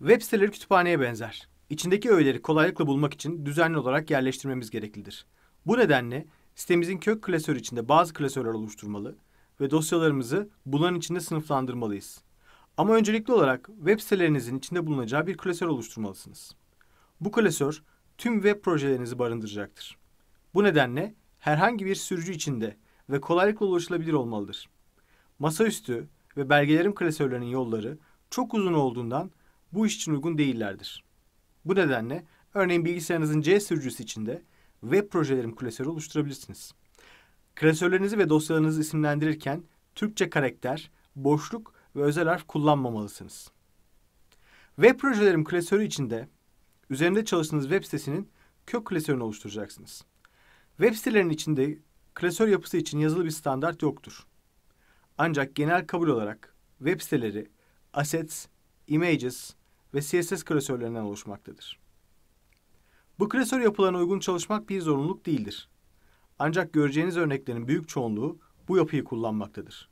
Web siteleri kütüphaneye benzer. İçindeki öğeleri kolaylıkla bulmak için düzenli olarak yerleştirmemiz gereklidir. Bu nedenle sitemizin kök klasörü içinde bazı klasörler oluşturmalı ve dosyalarımızı bunların içinde sınıflandırmalıyız. Ama öncelikli olarak web sitelerinizin içinde bulunacağı bir klasör oluşturmalısınız. Bu klasör tüm web projelerinizi barındıracaktır. Bu nedenle herhangi bir sürücü içinde ve kolaylıkla ulaşılabilir olmalıdır. Masaüstü ve belgelerim klasörlerinin yolları çok uzun olduğundan bu iş için uygun değillerdir. Bu nedenle örneğin bilgisayarınızın C sürücüsü içinde web projelerim klasörü oluşturabilirsiniz. Klasörlerinizi ve dosyalarınızı isimlendirirken Türkçe karakter, boşluk ve özel harf kullanmamalısınız. Web projelerim klasörü içinde üzerinde çalıştığınız web sitesinin kök klasörünü oluşturacaksınız. Web sitelerinin içinde klasör yapısı için yazılı bir standart yoktur. Ancak genel kabul olarak web siteleri assets images ve CSS klasörlerinden oluşmaktadır. Bu klasör yapılarına uygun çalışmak bir zorunluluk değildir. Ancak göreceğiniz örneklerin büyük çoğunluğu bu yapıyı kullanmaktadır.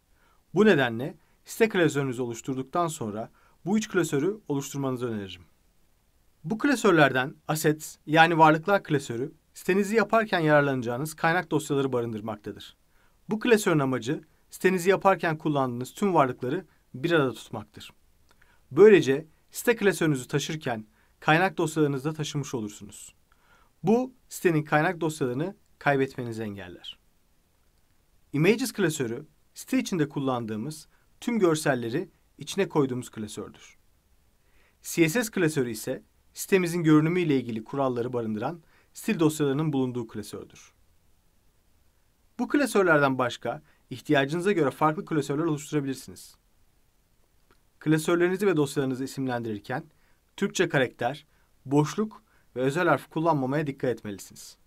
Bu nedenle site klasörünüzü oluşturduktan sonra bu üç klasörü oluşturmanızı öneririm. Bu klasörlerden assets yani varlıklar klasörü sitenizi yaparken yararlanacağınız kaynak dosyaları barındırmaktadır. Bu klasörün amacı sitenizi yaparken kullandığınız tüm varlıkları bir arada tutmaktır. Böylece site klasörünüzü taşırken kaynak dosyalarınızı da taşımış olursunuz. Bu sitenin kaynak dosyalarını kaybetmenizi engeller. Images klasörü site içinde kullandığımız tüm görselleri içine koyduğumuz klasördür. CSS klasörü ise sitemizin görünümü ile ilgili kuralları barındıran stil dosyalarının bulunduğu klasördür. Bu klasörlerden başka ihtiyacınıza göre farklı klasörler oluşturabilirsiniz. Klasörlerinizi ve dosyalarınızı isimlendirirken Türkçe karakter, boşluk ve özel harf kullanmamaya dikkat etmelisiniz.